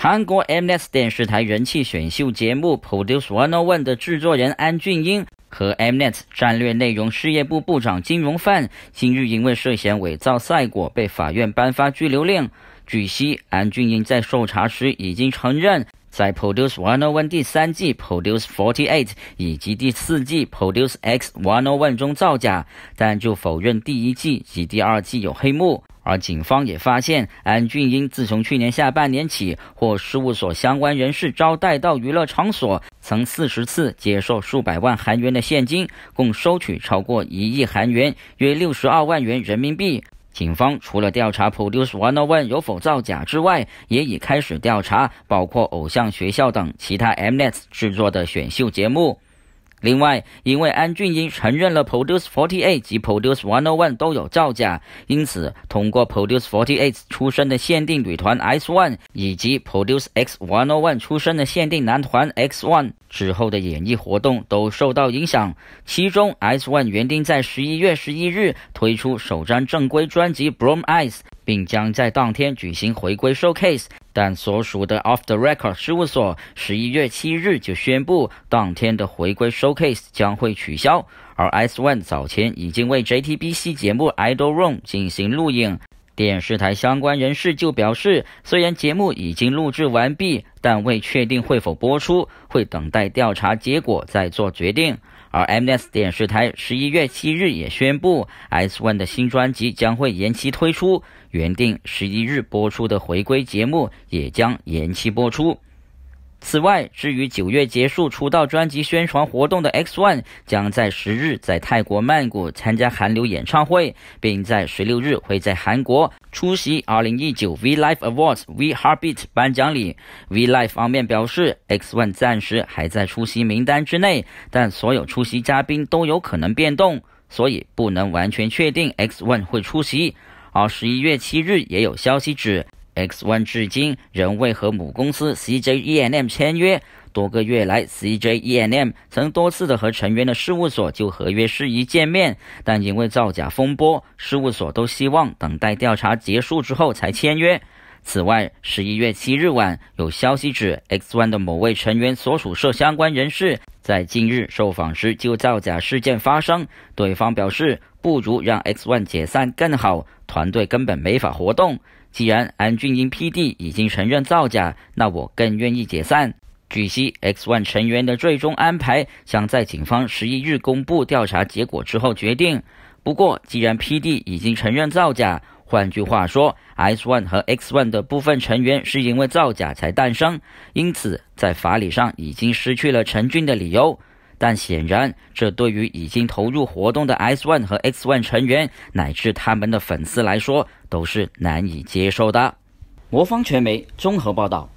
韩国 Mnet 电视台人气选秀节目《produce one one》的制作人安俊英和 Mnet 战略内容事业部部长金荣范，今日因为涉嫌伪造赛果被法院颁发拘留令。据悉，安俊英在受查时已经承认。在《produce one o one》第三季《produce forty eight》以及第四季《produce x one o one》中造假，但就否认第一季及第二季有黑幕。而警方也发现，安俊英自从去年下半年起，或事务所相关人士招待到娱乐场所，曾四十次接受数百万韩元的现金，共收取超过一亿韩元，约六十二万元人民币。警方除了调查 Produce One One 有否造假之外，也已开始调查包括偶像学校等其他 Mnet 制作的选秀节目。另外，因为安俊英承认了 Produce 48及 Produce 101都有造假，因此通过 Produce 48出生的限定女团 S1 以及 Produce X101 出生的限定男团 X1 之后的演艺活动都受到影响。其中，S1 原定在十一月十一日推出首张正规专辑《Bloom Eyes》，并将在当天举行回归 showcase。但所属的 o f t h e r e c o r d 事务所十一月七日就宣布，当天的回归 showcase 将会取消。而 s One 早前已经为 JTBC 节目 Idol Room 进行录影。电视台相关人士就表示，虽然节目已经录制完毕，但未确定会否播出，会等待调查结果再做决定。而 MNS 电视台十一月七日也宣布 x e 的新专辑将会延期推出，原定十一日播出的回归节目也将延期播出。此外，至于九月结束出道专辑宣传活动的 x One，将在十日在泰国曼谷参加韩流演唱会，并在十六日会在韩国。出席2019 V Life Awards V Heartbeat 颁奖礼，V Life 方面表示 x One 暂时还在出席名单之内，但所有出席嘉宾都有可能变动，所以不能完全确定 x One 会出席。而11月7日也有消息指。x One 至今仍未和母公司 CJ ENM 签约。多个月来，CJ ENM 曾多次的和成员的事务所就合约事宜见面，但因为造假风波，事务所都希望等待调查结束之后才签约。此外，十一月七日晚，有消息指 x One 的某位成员所属社相关人士在近日受访时就造假事件发生，对方表示不如让 x One 解散更好，团队根本没法活动。既然安俊英 PD 已经承认造假，那我更愿意解散。据悉 x One 成员的最终安排将在警方十一日公布调查结果之后决定。不过，既然 PD 已经承认造假，换句话说 s e 和 x One 的部分成员是因为造假才诞生，因此在法理上已经失去了成军的理由。但显然，这对于已经投入活动的 s One 和 x One 成员，乃至他们的粉丝来说，都是难以接受的。魔方传媒综合报道。